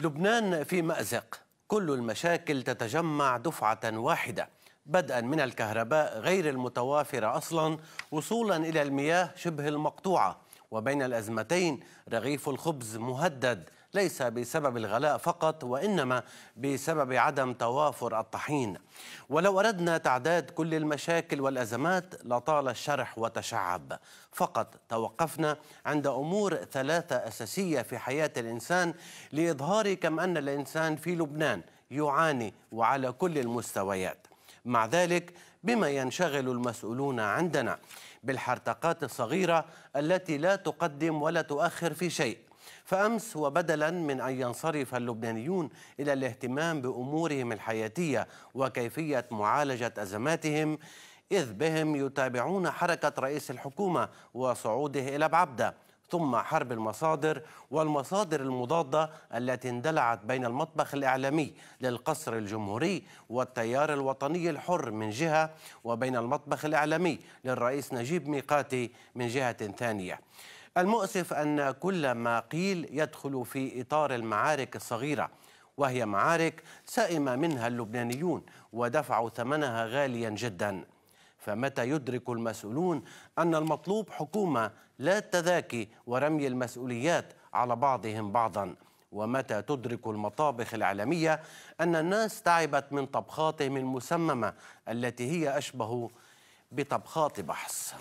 لبنان في مأزق كل المشاكل تتجمع دفعة واحدة بدءا من الكهرباء غير المتوافرة أصلا وصولا إلى المياه شبه المقطوعة وبين الأزمتين رغيف الخبز مهدد ليس بسبب الغلاء فقط وإنما بسبب عدم توافر الطحين ولو أردنا تعداد كل المشاكل والأزمات لطال الشرح وتشعب فقط توقفنا عند أمور ثلاثة أساسية في حياة الإنسان لإظهار كم أن الإنسان في لبنان يعاني وعلى كل المستويات مع ذلك بما ينشغل المسؤولون عندنا بالحرتقات الصغيرة التي لا تقدم ولا تؤخر في شيء فأمس وبدلا من أن ينصرف اللبنانيون إلى الاهتمام بأمورهم الحياتية وكيفية معالجة أزماتهم إذ بهم يتابعون حركة رئيس الحكومة وصعوده إلى بعبدة ثم حرب المصادر والمصادر المضادة التي اندلعت بين المطبخ الإعلامي للقصر الجمهوري والتيار الوطني الحر من جهة وبين المطبخ الإعلامي للرئيس نجيب ميقاتي من جهة ثانية المؤسف أن كل ما قيل يدخل في إطار المعارك الصغيرة وهي معارك سئم منها اللبنانيون ودفعوا ثمنها غاليا جدا فمتى يدرك المسؤولون أن المطلوب حكومة لا التذاكي ورمي المسؤوليات على بعضهم بعضا ومتى تدرك المطابخ الإعلامية أن الناس تعبت من طبخاتهم المسممة التي هي أشبه بطبخات بحث